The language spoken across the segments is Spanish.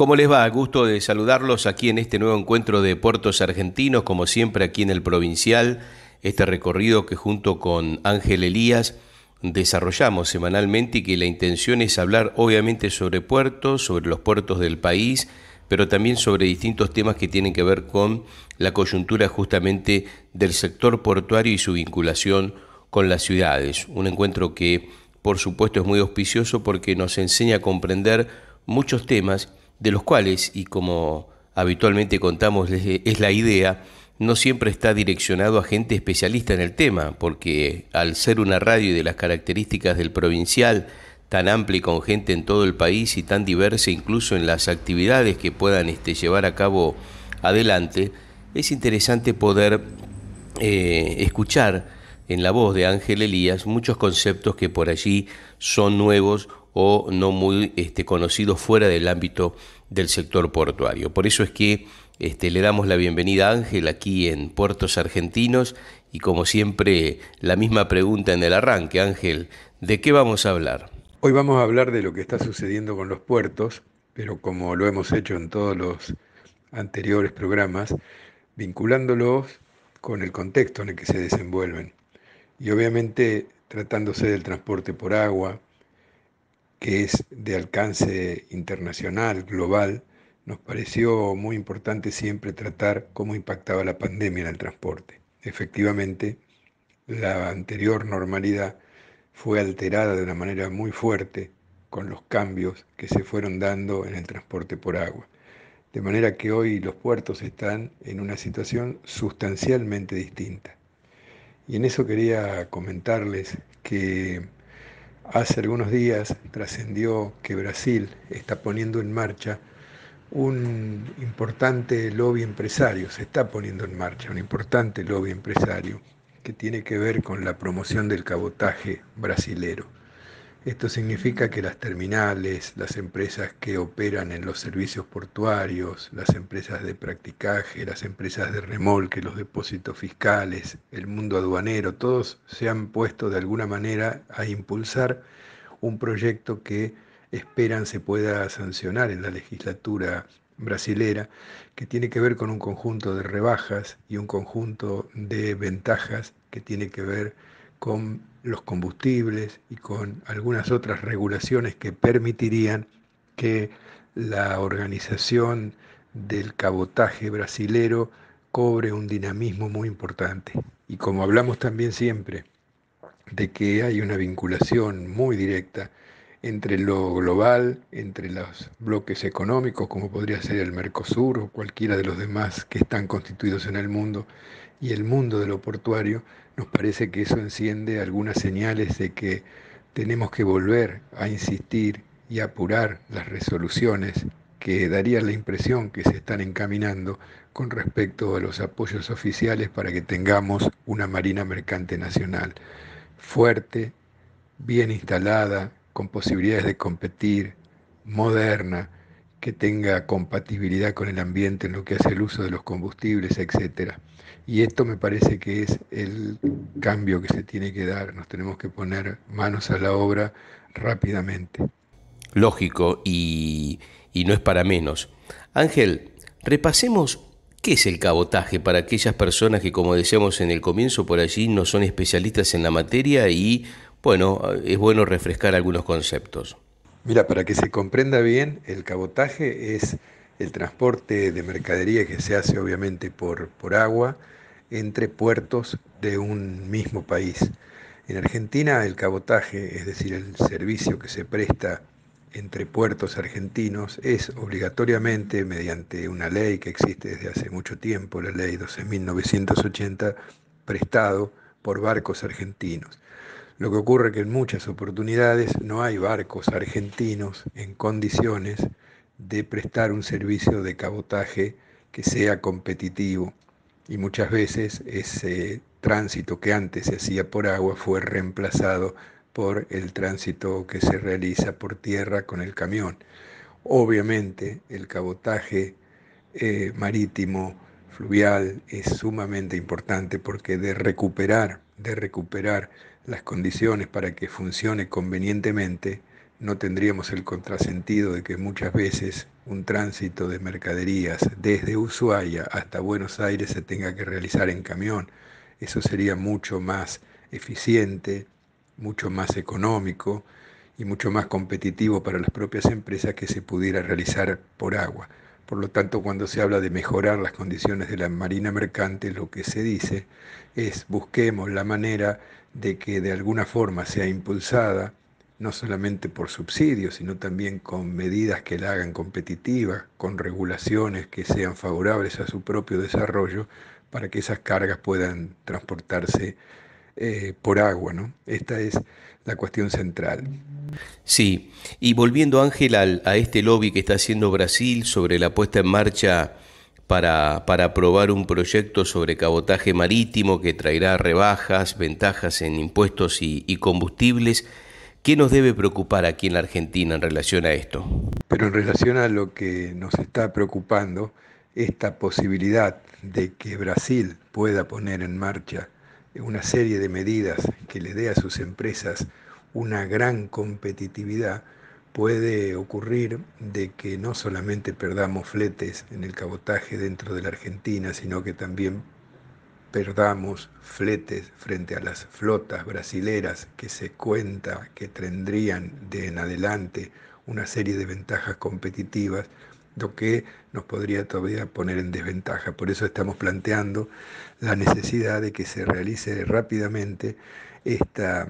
¿Cómo les va? Gusto de saludarlos aquí en este nuevo encuentro de puertos argentinos, como siempre aquí en el provincial, este recorrido que junto con Ángel Elías desarrollamos semanalmente y que la intención es hablar obviamente sobre puertos, sobre los puertos del país, pero también sobre distintos temas que tienen que ver con la coyuntura justamente del sector portuario y su vinculación con las ciudades. Un encuentro que por supuesto es muy auspicioso porque nos enseña a comprender muchos temas de los cuales, y como habitualmente contamos es la idea, no siempre está direccionado a gente especialista en el tema, porque al ser una radio y de las características del provincial, tan amplia y con gente en todo el país y tan diversa incluso en las actividades que puedan este, llevar a cabo adelante, es interesante poder eh, escuchar en la voz de Ángel Elías muchos conceptos que por allí son nuevos o no muy este, conocidos fuera del ámbito del sector portuario. Por eso es que este, le damos la bienvenida a Ángel aquí en Puertos Argentinos y como siempre la misma pregunta en el arranque, Ángel, ¿de qué vamos a hablar? Hoy vamos a hablar de lo que está sucediendo con los puertos, pero como lo hemos hecho en todos los anteriores programas, vinculándolos con el contexto en el que se desenvuelven. Y obviamente tratándose del transporte por agua, que es de alcance internacional, global, nos pareció muy importante siempre tratar cómo impactaba la pandemia en el transporte. Efectivamente, la anterior normalidad fue alterada de una manera muy fuerte con los cambios que se fueron dando en el transporte por agua. De manera que hoy los puertos están en una situación sustancialmente distinta. Y en eso quería comentarles que Hace algunos días trascendió que Brasil está poniendo en marcha un importante lobby empresario, se está poniendo en marcha un importante lobby empresario que tiene que ver con la promoción del cabotaje brasilero. Esto significa que las terminales, las empresas que operan en los servicios portuarios, las empresas de practicaje, las empresas de remolque, los depósitos fiscales, el mundo aduanero, todos se han puesto de alguna manera a impulsar un proyecto que esperan se pueda sancionar en la legislatura brasilera, que tiene que ver con un conjunto de rebajas y un conjunto de ventajas que tiene que ver con los combustibles y con algunas otras regulaciones que permitirían que la organización del cabotaje brasilero cobre un dinamismo muy importante. Y como hablamos también siempre de que hay una vinculación muy directa entre lo global, entre los bloques económicos, como podría ser el Mercosur o cualquiera de los demás que están constituidos en el mundo, y el mundo de lo portuario, nos parece que eso enciende algunas señales de que tenemos que volver a insistir y apurar las resoluciones que darían la impresión que se están encaminando con respecto a los apoyos oficiales para que tengamos una Marina Mercante Nacional fuerte, bien instalada, con posibilidades de competir, moderna, que tenga compatibilidad con el ambiente en lo que hace el uso de los combustibles, etc. Y esto me parece que es el cambio que se tiene que dar. Nos tenemos que poner manos a la obra rápidamente. Lógico y, no es para menos. Ángel, repasemos qué es el cabotaje para aquellas personas que, como decíamos en el comienzo por allí, no son especialistas en la materia y bueno, es bueno refrescar algunos conceptos. Mira, para que se comprenda bien, el cabotaje es el transporte de mercadería que se hace obviamente por, agua entre puertos de un mismo país. En Argentina el cabotaje, es decir, el servicio que se presta entre puertos argentinos, es obligatoriamente, mediante una ley que existe desde hace mucho tiempo, la ley 12.980, prestado por barcos argentinos. Lo que ocurre es que en muchas oportunidades no hay barcos argentinos en condiciones de prestar un servicio de cabotaje que sea competitivo y muchas veces ese tránsito que antes se hacía por agua fue reemplazado por el tránsito que se realiza por tierra con el camión. Obviamente el cabotaje eh, marítimo fluvial es sumamente importante porque de recuperar, de recuperar las condiciones para que funcione convenientemente, no tendríamos el contrasentido de que muchas veces un tránsito de mercaderías desde Ushuaia hasta Buenos Aires se tenga que realizar en camión. Eso sería mucho más eficiente, mucho más económico y mucho más competitivo para las propias empresas que se pudiera realizar por agua. Por lo tanto, cuando se habla de mejorar las condiciones de la marina mercante, lo que se dice es busquemos la manera de que de alguna forma sea impulsada, no solamente por subsidios, sino también con medidas que la hagan competitiva, con regulaciones que sean favorables a su propio desarrollo, para que esas cargas puedan transportarse eh, por agua, ¿no? Esta es la cuestión central. Sí, y volviendo Ángel a este lobby que está haciendo Brasil sobre la puesta en marcha para, para aprobar un proyecto sobre cabotaje marítimo que traerá rebajas, ventajas en impuestos y, y combustibles, ¿Qué nos debe preocupar aquí en la Argentina en relación a esto? Pero en relación a lo que nos está preocupando, esta posibilidad de que Brasil pueda poner en marcha una serie de medidas que le dé a sus empresas una gran competitividad, puede ocurrir de que no solamente perdamos fletes en el cabotaje dentro de la Argentina, sino que también perdamos fletes frente a las flotas brasileras que se cuenta que tendrían de en adelante una serie de ventajas competitivas lo que nos podría todavía poner en desventaja. Por eso estamos planteando la necesidad de que se realice rápidamente esta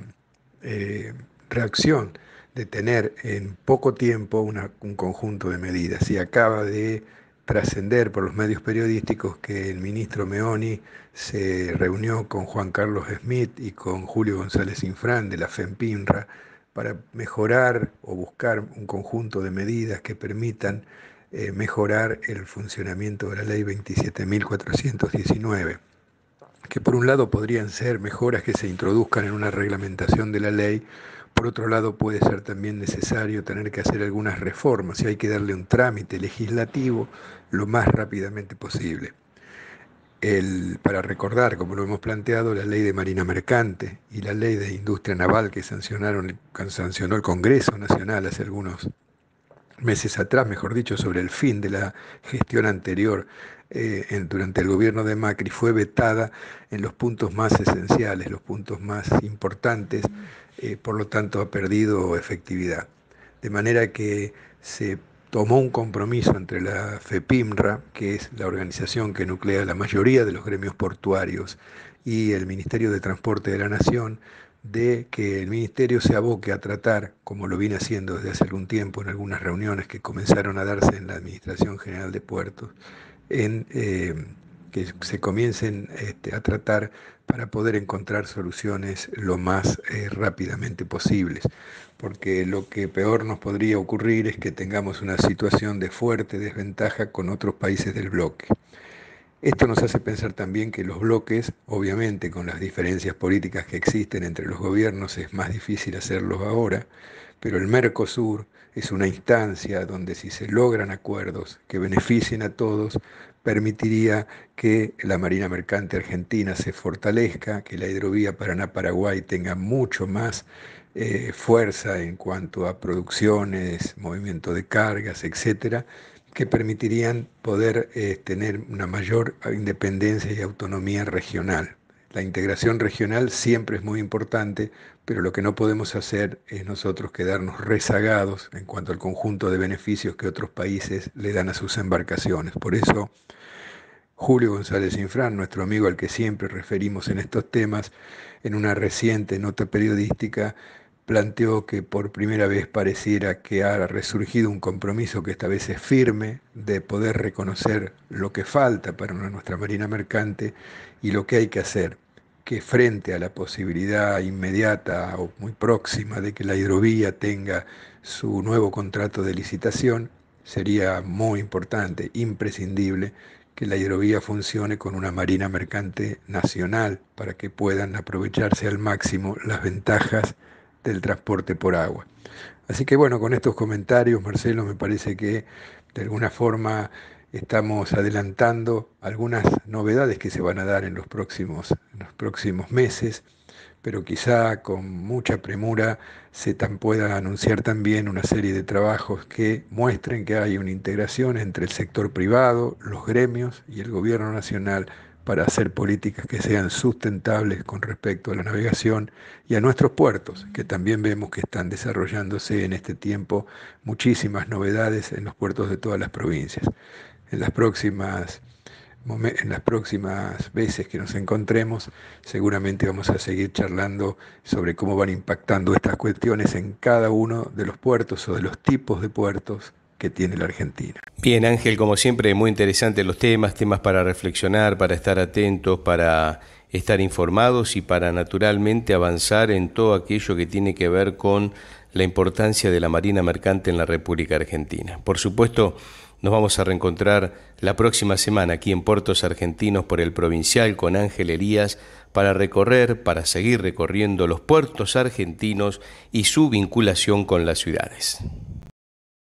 eh, reacción de tener en poco tiempo un conjunto de medidas. Y acaba de trascender por los medios periodísticos que el ministro Meoni se reunió con Juan Carlos Smith y con Julio González Infrán de la FEMPINRA para mejorar o buscar un conjunto de medidas que permitan eh, mejorar el funcionamiento de la ley 27.419, que por un lado podrían ser mejoras que se introduzcan en una reglamentación de la ley, por otro lado puede ser también necesario tener que hacer algunas reformas y hay que darle un trámite legislativo lo más rápidamente posible. para recordar, como lo hemos planteado, la ley de Marina Mercante y la ley de Industria Naval que, sancionaron, sancionó el Congreso Nacional hace algunos meses atrás, mejor dicho, sobre el fin de la gestión anterior eh, durante el gobierno de Macri, fue vetada en los puntos más esenciales, los puntos más importantes, mm. eh, por lo tanto ha perdido efectividad. De manera que se tomó un compromiso entre la FEPIMRA, que es la organización que nuclea la mayoría de los gremios portuarios, y el Ministerio de Transporte de la Nación de que el Ministerio se aboque a tratar, como lo viene haciendo desde hace algún tiempo en algunas reuniones que comenzaron a darse en la Administración General de Puertos, en eh, que se comiencen este, a tratar para poder encontrar soluciones lo más eh, rápidamente posibles. Porque lo que peor nos podría ocurrir es que tengamos una situación de fuerte desventaja con otros países del bloque. Esto nos hace pensar también que los bloques, obviamente con las diferencias políticas que existen entre los gobiernos, es más difícil hacerlos ahora, pero el Mercosur es una instancia donde si se logran acuerdos que beneficien a todos, permitiría que la Marina Mercante Argentina se fortalezca, que la hidrovía Paraná-Paraguay tenga mucho más eh, fuerza en cuanto a producciones, movimiento de cargas, etcétera, que permitirían poder eh, tener una mayor independencia y autonomía regional. La integración regional siempre es muy importante, pero lo que no podemos hacer es nosotros quedarnos rezagados en cuanto al conjunto de beneficios que otros países le dan a sus embarcaciones. Por eso, Julio González Infrán, nuestro amigo al que siempre referimos en estos temas, en una reciente nota periodística planteó que por primera vez pareciera que ha resurgido un compromiso que esta vez es firme de poder reconocer lo que falta para nuestra Marina Mercante y lo que hay que hacer, que frente a la posibilidad inmediata o muy próxima de que la hidrovía tenga su nuevo contrato de licitación, sería muy importante, imprescindible, que la hidrovía funcione con una marina mercante nacional para que puedan aprovecharse al máximo las ventajas del transporte por agua. Así que bueno, con estos comentarios, Marcelo, me parece que de alguna forma estamos adelantando algunas novedades que se van a dar en los próximos, los próximos meses, pero quizá con mucha premura se tan pueda anunciar también una serie de trabajos que muestren que hay una integración entre el sector privado, los gremios y el gobierno nacional para hacer políticas que sean sustentables con respecto a la navegación y a nuestros puertos, que también vemos que están desarrollándose en este tiempo muchísimas novedades en los puertos de todas las provincias. En las próximas en las próximas veces que nos encontremos, seguramente vamos a seguir charlando sobre cómo van impactando estas cuestiones en cada uno de los puertos o de los tipos de puertos que tiene la Argentina. Bien, Ángel, como siempre, muy interesantes los temas, temas para reflexionar, para estar atentos, para estar informados y para naturalmente avanzar en todo aquello que tiene que ver con la importancia de la Marina Mercante en la República Argentina. Por supuesto, nos vamos a reencontrar la próxima semana aquí en Puertos Argentinos por el Provincial con Ángel Elías para recorrer, para seguir recorriendo los puertos argentinos y su vinculación con las ciudades.